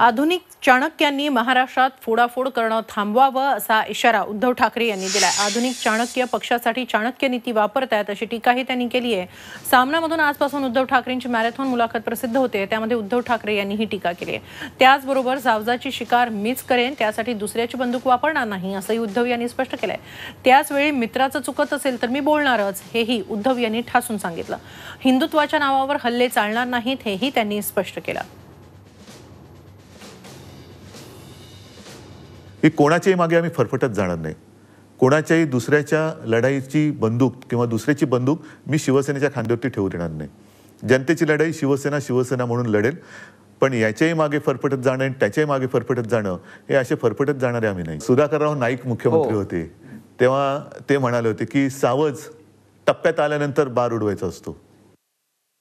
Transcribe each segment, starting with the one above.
आधुनिक चाणक्यांनी महाराष्ट्रात फोडाफोड करणं थांबवावं असा इशारा उद्धव ठाकरे यांनी दिलाय आधुनिक चाणक्य पक्षासाठी चाणक्य नीती आहेत अशी टीकाही त्यांनी केली आहे सामनामधून आजपासून उद्धव ठाकरेंची मॅरेथॉन मुलाखत प्रसिद्ध होते त्यामध्ये उद्धव ठाकरे यांनी ही टीका केली आहे त्याचबरोबर जावजाची शिकार मीच करेन त्यासाठी दुसऱ्याची बंदूक वापरणार नाही असंही उद्धव यांनी स्पष्ट केलंय त्याचवेळी मित्राचं चुकत असेल तर मी बोलणारच हेही उद्धव यांनी ठासून सांगितलं हिंदुत्वाच्या नावावर हल्ले चालणार नाहीत हेही त्यांनी स्पष्ट केलं की कोणाच्याही मागे आम्ही फरफटत जाणार नाही कोणाच्याही दुसऱ्याच्या लढाईची बंदूक किंवा दुसऱ्याची बंदूक मी शिवसेनेच्या खांद्यावरती ठेवू देणार नाही जनतेची लढाई शिवसेना शिवसेना म्हणून लढेल पण याच्याही मागे फरफटत जाणं आणि त्याच्याही मागे फरफटत जाणं हे असे फरफटत जाणारे आम्ही नाही सुधाकरराव नाईक मुख्यमंत्री हो. होते तेव्हा ते म्हणाले होते की सावज टप्प्यात आल्यानंतर बार उडवायचा असतो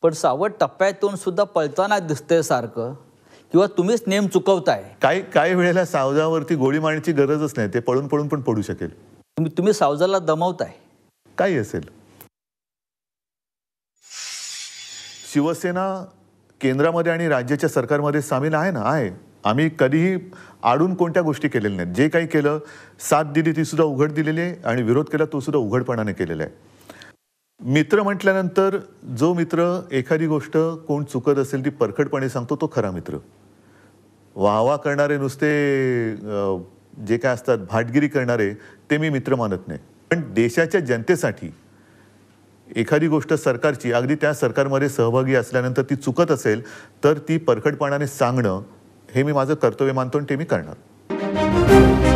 पण सावध टप्प्यातून सुद्धा पळताना दिसतंय सारखं किंवा तुम्हीच नेम चुकवताय काही काही वेळेला सावजावरती गोळी मारण्याची गरजच नाही ते पळून पळून पण पडू शकेल तुम्ही तुम्ही सावजाला दमवताय काय असेल शिवसेना केंद्रामध्ये आणि राज्याच्या सरकारमध्ये सामील आहे ना आहे आम्ही कधीही आडून कोणत्या गोष्टी केलेल्या नाहीत जे काही केलं साथ दिली ती सुद्धा उघड दिलेली आहे आणि विरोध केला तो सुद्धा उघडपणाने केलेला आहे मित्र म्हटल्यानंतर जो मित्र एखादी गोष्ट कोण चुकत असेल ती परखडपणे सांगतो तो खरा मित्र वाहवा करणारे नुसते जे काय असतात भाटगिरी करणारे ते मी मित्र मानत नाही पण देशाच्या जनतेसाठी एखादी गोष्ट सरकारची अगदी त्या सरकारमध्ये सहभागी असल्यानंतर ती चुकत असेल तर ती परखडपणाने सांगणं हे मी माझं कर्तव्य मानतो आणि ते मी करणार